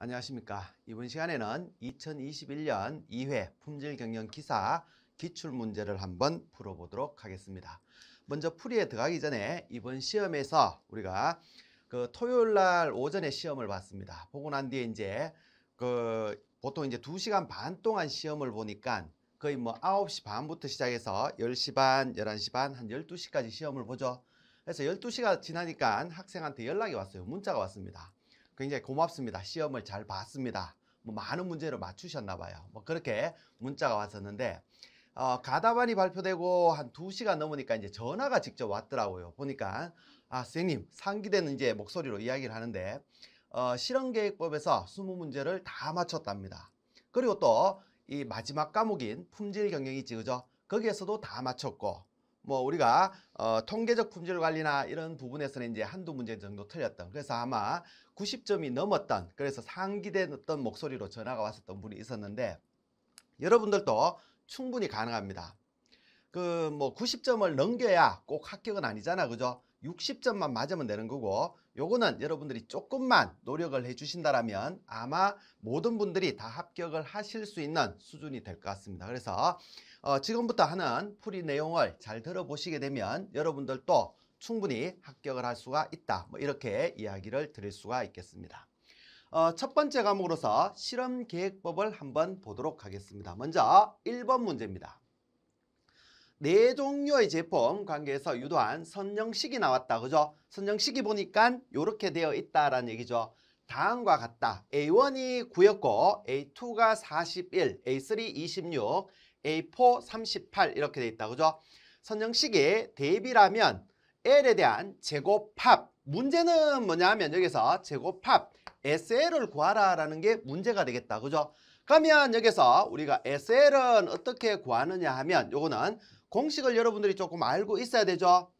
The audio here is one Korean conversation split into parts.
안녕하십니까. 이번 시간에는 2021년 2회 품질경영 기사 기출문제를 한번 풀어보도록 하겠습니다. 먼저 풀이에 들어가기 전에 이번 시험에서 우리가 그 토요일 날 오전에 시험을 봤습니다. 보고 난 뒤에 이제 그 보통 이제 두시간반 동안 시험을 보니까 거의 뭐 9시 반부터 시작해서 10시 반, 11시 반, 한 12시까지 시험을 보죠. 그래서 12시가 지나니까 학생한테 연락이 왔어요. 문자가 왔습니다. 굉장히 고맙습니다. 시험을 잘 봤습니다. 뭐 많은 문제를 맞추셨나 봐요. 뭐 그렇게 문자가 왔었는데 어, 가다반이 발표되고 한 두시간 넘으니까 이제 전화가 직접 왔더라고요. 보니까 아, 선생님 상기되는 이제 목소리로 이야기를 하는데 어, 실험계획법에서 20문제를 다 맞췄답니다. 그리고 또 이 마지막 과목인 품질 경영이지 그죠? 거기에서도 다 맞췄고 뭐 우리가 어, 통계적 품질 관리나 이런 부분에서는 이제 한두 문제 정도 틀렸던 그래서 아마 90점이 넘었던 그래서 상기됐던 목소리로 전화가 왔었던 분이 있었는데 여러분들도 충분히 가능합니다. 그뭐 90점을 넘겨야 꼭 합격은 아니잖아. 그죠? 60점만 맞으면 되는 거고 요거는 여러분들이 조금만 노력을 해 주신다라면 아마 모든 분들이 다 합격을 하실 수 있는 수준이 될 것 같습니다. 그래서 어, 지금부터 하는 풀이 내용을 잘 들어보시게 되면 여러분들도 충분히 합격을 할 수가 있다. 뭐 이렇게 이야기를 드릴 수가 있겠습니다. 어, 첫 번째 과목으로서 실험 계획법을 한번 보도록 하겠습니다. 먼저 1번 문제입니다. 네 종류의 제품 관계에서 유도한 선정식이 나왔다. 그죠? 선정식이 보니까 이렇게 되어 있다라는 얘기죠. 다음과 같다. A1이 9였고 A2가 41, A3 26, A4 38 이렇게 돼 있다. 그죠? 선정식의 대비라면 L에 대한 제곱합 문제는 뭐냐면 여기서 제곱합 SL을 구하라라는 게 문제가 되겠다. 그죠? 그러면 여기서 우리가 SL은 어떻게 구하느냐 하면 요거는 공식을 여러분들이 조금 알고 있어야 되죠.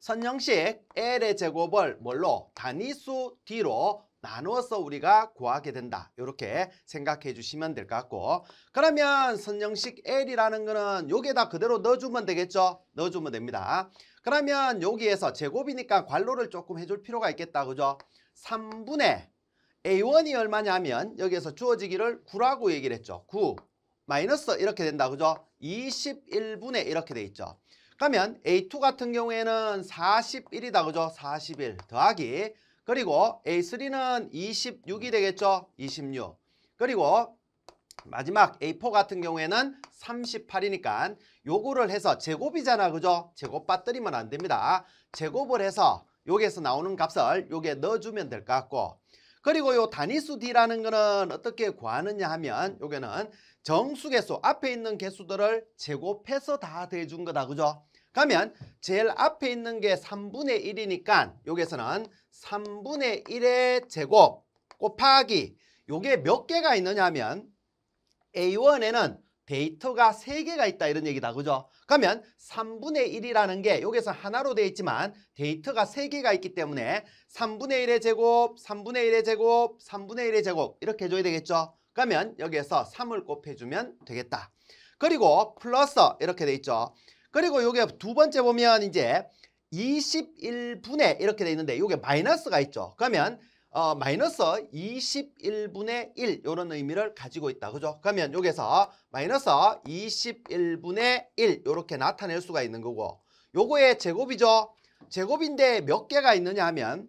선형식 L의 제곱을 뭘로? 단위수 D로 나누어서 우리가 구하게 된다. 이렇게 생각해 주시면 될 것 같고 그러면 선형식 L이라는 거는 여기에다 그대로 넣어주면 되겠죠? 넣어주면 됩니다. 그러면 여기에서 제곱이니까 관로를 조금 해줄 필요가 있겠다. 그죠? 3분의 A1이 얼마냐면 여기에서 주어지기를 9라고 얘기를 했죠. 9. 마이너스 이렇게 된다. 그죠? 21분의 이렇게 돼 있죠. 그러면 A2 같은 경우에는 41이다. 그죠? 41 더하기 그리고 A3는 26이 되겠죠? 26 그리고 마지막 A4 같은 경우에는 38이니까 요구를 해서 제곱이잖아. 그죠? 제곱 빠뜨리면 안 됩니다. 제곱을 해서 여기에서 나오는 값을 여기에 넣어주면 될 것 같고 그리고 요 단위수 D라는 거는 어떻게 구하느냐 하면 요게는 정수개수 앞에 있는 개수들을 제곱해서 다대해준 거다 그죠? 그러면 제일 앞에 있는 게 3분의 1이니까 여기서는 에 3분의 1의 제곱 곱하기 요게 몇 개가 있느냐 하면 A1에는 데이터가 세개가 있다 이런 얘기다. 그죠? 그러면 3분의 1이라는 게 여기서 하나로 돼 있지만 데이터가 세개가 있기 때문에 3분의 1의 제곱, 3분의 1의 제곱, 3분의 1의 제곱 이렇게 해줘야 되겠죠? 그러면 여기에서 3을 곱해주면 되겠다. 그리고 플러스 이렇게 돼 있죠. 그리고 여기 두 번째 보면 이제 21분의 이렇게 돼 있는데 이게 마이너스가 있죠. 그러면 어, 마이너스 21분의 1 이런 의미를 가지고 있다. 그죠? 그러면 여기서 마이너스 21분의 1 이렇게 나타낼 수가 있는 거고 요거의 제곱이죠. 제곱인데 몇 개가 있느냐 하면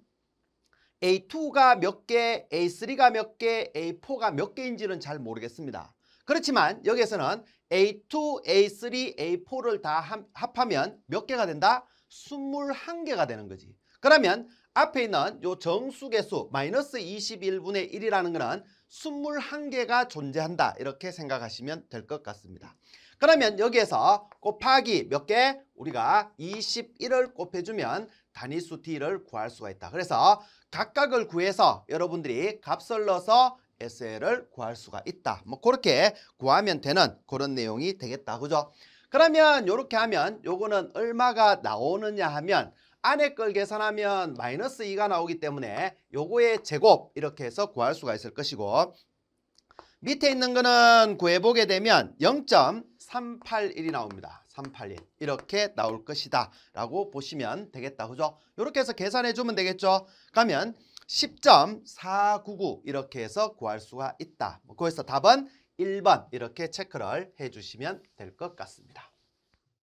A2가 몇 개, A3가 몇 개, A4가 몇 개인지는 잘 모르겠습니다. 그렇지만 여기에서는 A2, A3, A4를 다 합하면 몇 개가 된다? 21개가 되는 거지. 그러면 앞에 있는 요정수개수 마이너스 21분의 1이라는 거는 21개가 존재한다 이렇게 생각하시면 될 것 같습니다. 그러면 여기에서 곱하기 몇 개? 우리가 21을 곱해주면 단위수 t를 구할 수가 있다. 그래서 각각을 구해서 여러분들이 값을 넣어서 SL을 구할 수가 있다. 뭐 그렇게 구하면 되는 그런 내용이 되겠다. 그죠? 그러면 이렇게 하면 요거는 얼마가 나오느냐 하면 안에 걸 계산하면 마이너스 2가 나오기 때문에 요거의 제곱 이렇게 해서 구할 수가 있을 것이고 밑에 있는 거는 구해보게 되면 0.381이 나옵니다. 381 이렇게 나올 것이다 라고 보시면 되겠다. 그죠? 이렇게 해서 계산해 주면 되겠죠? 가면10.499 이렇게 해서 구할 수가 있다. 뭐 거기서 답은 1번 이렇게 체크를 해주시면 될 것 같습니다.